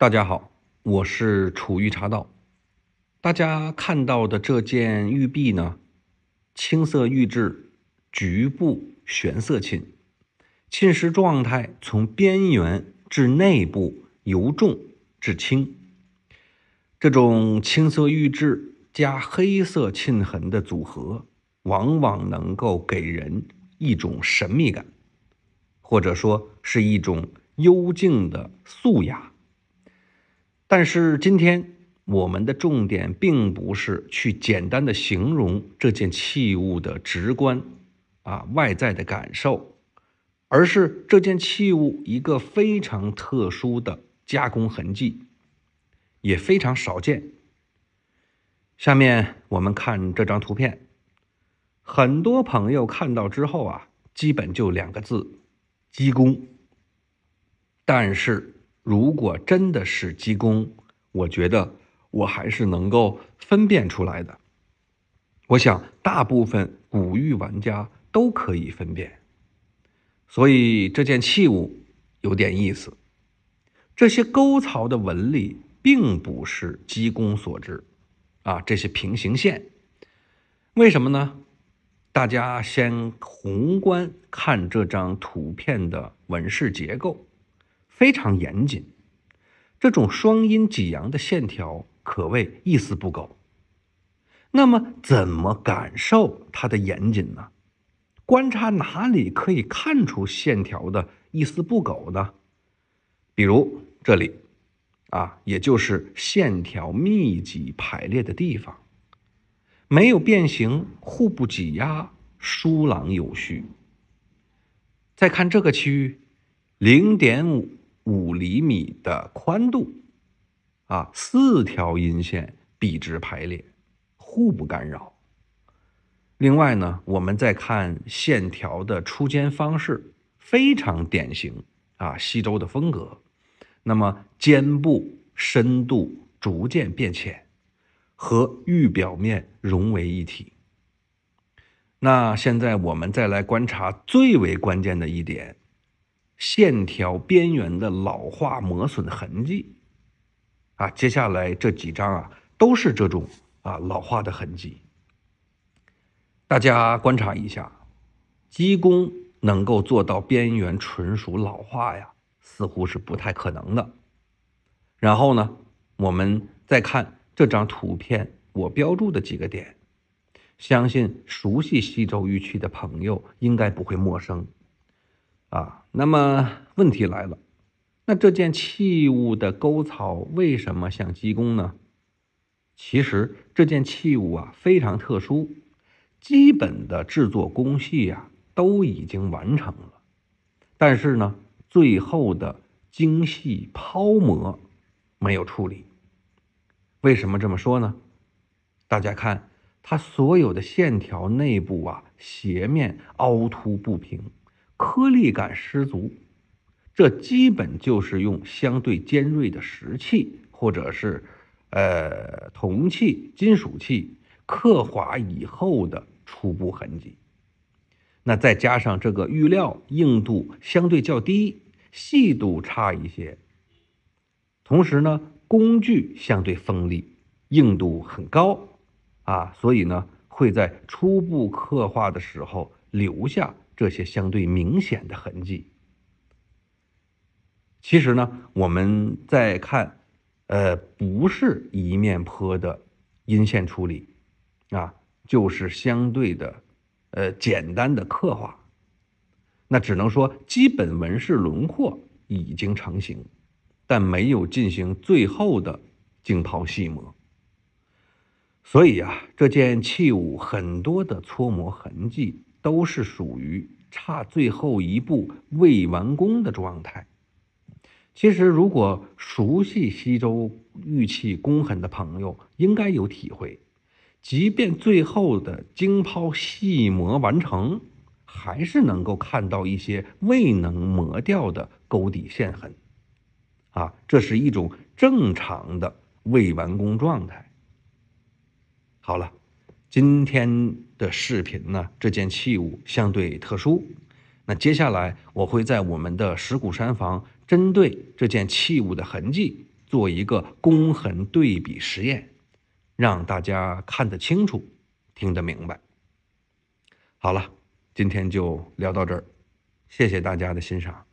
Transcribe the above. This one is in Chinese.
大家好，我是楚玉茶道。大家看到的这件玉璧呢，青色玉质，局部玄色沁，沁石状态从边缘至内部由重至轻。这种青色玉质加黑色沁痕的组合，往往能够给人一种神秘感，或者说是一种幽静的素雅。但是今天我们的重点并不是去简单的形容这件器物的直观啊外在的感受，而是这件器物一个非常特殊的加工痕迹，也非常少见。下面我们看这张图片，很多朋友看到之后啊，基本就两个字：鸡工。但是。如果真的是鸡公，我觉得我还是能够分辨出来的。我想大部分古玉玩家都可以分辨，所以这件器物有点意思。这些沟槽的纹理并不是鸡公所致，啊，这些平行线，为什么呢？大家先宏观看这张图片的纹饰结构。非常严谨，这种双阴挤阳的线条可谓一丝不苟。那么，怎么感受它的严谨呢？观察哪里可以看出线条的一丝不苟呢？比如这里，啊，也就是线条密集排列的地方，没有变形，互不挤压，疏朗有序。再看这个区域，零点五。五厘米的宽度，啊，四条阴线笔直排列，互不干扰。另外呢，我们再看线条的出尖方式，非常典型啊，西周的风格。那么肩部深度逐渐变浅，和玉表面融为一体。那现在我们再来观察最为关键的一点。线条边缘的老化磨损痕迹啊，接下来这几张啊都是这种啊老化的痕迹。大家观察一下，姬工能够做到边缘纯属老化呀，似乎是不太可能的。然后呢，我们再看这张图片，我标注的几个点，相信熟悉西周玉器的朋友应该不会陌生。啊，那么问题来了，那这件器物的沟槽为什么像鸡公呢？其实这件器物啊非常特殊，基本的制作工序啊都已经完成了，但是呢，最后的精细抛磨没有处理。为什么这么说呢？大家看它所有的线条内部啊斜面凹凸不平。颗粒感十足，这基本就是用相对尖锐的石器或者是呃铜器、金属器刻划以后的初步痕迹。那再加上这个玉料硬度相对较低，细度差一些，同时呢工具相对锋利，硬度很高啊，所以呢会在初步刻画的时候留下。这些相对明显的痕迹，其实呢，我们再看，呃，不是一面坡的阴线处理，啊，就是相对的，呃，简单的刻画，那只能说基本纹饰轮廓已经成型，但没有进行最后的精抛细磨，所以啊，这件器物很多的搓磨痕迹。都是属于差最后一步未完工的状态。其实，如果熟悉西周玉器工痕的朋友，应该有体会。即便最后的精抛细磨完成，还是能够看到一些未能磨掉的沟底线痕。啊，这是一种正常的未完工状态。好了。今天的视频呢，这件器物相对特殊。那接下来我会在我们的石鼓山房，针对这件器物的痕迹做一个工痕对比实验，让大家看得清楚，听得明白。好了，今天就聊到这儿，谢谢大家的欣赏。